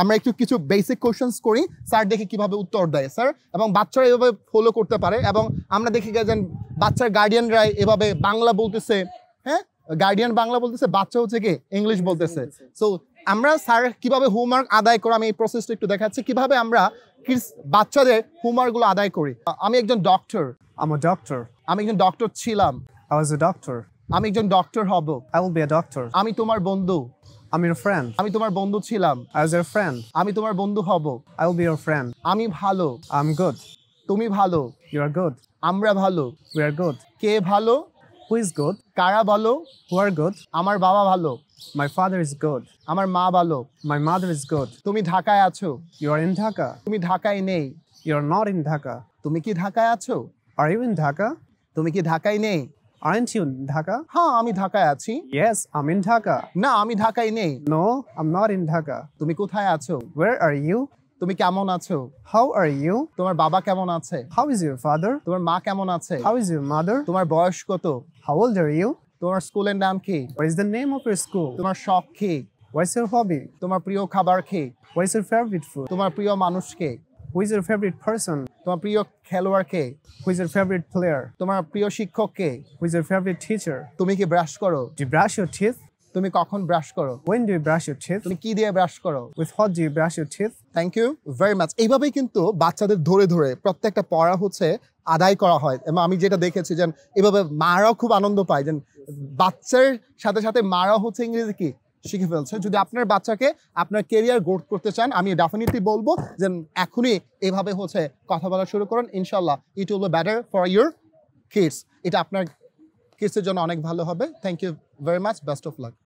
আমরা একটু কিছু বেসিক কোয়েশন করি স্যার দেখে কিভাবে উত্তর দেয় স্যার এবং বাচ্চারা এভাবে ফলো করতে পারে এবং আমরা দেখি গেছেন বাচ্চার গার্ডিয়ানরা এভাবে বাংলা বলতেছে হ্যাঁ গার্ডিয়ান বাংলা বলতেছে বাচ্চা হচ্ছে কি ইংলিশ বলতেছে সো আমরা স্যার কিভাবে হোমওয়ার্ক আদায় করা আমি এই প্রসেসটা একটু দেখাচ্ছি কিভাবে আমরা বাচ্চাদের হোমওয়ার্কগুলো আদায় করি আমি একজন ডক্টর আমার ডক্টর আমি একজন ডক্টর ছিলাম ডক্টর আমি একজন ডক্টর হব আই উইল বি ডক্টর আমি তোমার বন্ধু আমি your ফ্রেন্ড আমি তোমার বন্ধু ছিলাম as your ফ্রেন্ড আমি তোমার বন্ধু হব i will be your friend আমি ভালো i'm গুড তুমি ভালো ইউ আর গুড আমরা ভালো উই আর গুড কে ভালো who is good কারা ভালো who are good আমার বাবা ভালো মাই ফাদার ইজ গুড আমার মা ভালো মাই মাদার ইজ গুড তুমি ঢাকায় আছো ইউ আর ইন ঢাকা তুমি ঢাকায় নেই you are not in Dhaka তুমি কি ঢাকায় আছো আর ইউ ইন ঢাকা তুমি কি ঢাকায় নেই Aren't you in Dhaka? হ্যাঁ আমি ঢাকায় আছি Yes, I'm in Dhaka. না আমি ঢাকায় নেই No, I'm not in Dhaka. তুমি কোথায় আছো Where are you? তুমি কেমন আছো How are you? তোমার বাবা কেমন আছে How is your father? তোমার মা কেমন আছে How is your mother? তোমার বয়স কত How old are you? তোমার স্কুলের নাম কি What is the name of your school? তোমার শখ কি What's your hobby? তোমার প্রিয় খাবার কি What is your favorite food? তোমার প্রিয় মানুষ কে Who is your favorite person? তোমার প্রিয় খেলোয়াড় কে হুইজ এর ফেভারিট প্লেয়ার তোমার প্রিয় শিক্ষক কে হুইজ এর ফেভারিট টিচার তুমি কি ব্রাশ করো ডি ব্রাশ ইউর টিথ তুমি কখন ব্রাশ করো when do brush your teeth তুমি কি দিয়ে ব্রাশ করো with what do brush your teeth thank you very much এইভাবেই কিন্তু বাচ্চাদের ধরে ধরে প্রত্যেকটা পড়া হচ্ছে আদায় করা হয় এবং আমি যেটা দেখেছি যেন এভাবে মারাও খুব আনন্দ পায় যেন বাচ্চার সাথে সাথে মারাও হচ্ছে ইংরেজি কি শিখে ফেলছে যদি আপনার বাচ্চাকে আপনার কেরিয়ার গ্রোথ করতে চান আমি ডেফিনেটলি বলবো যে এখনই এভাবে হচ্ছে কথা বলা শুরু করুন ইনশাল্লাহ it will better for your kids এটা আপনার কিডসের জন্য অনেক ভালো হবে thank you very much best of lakh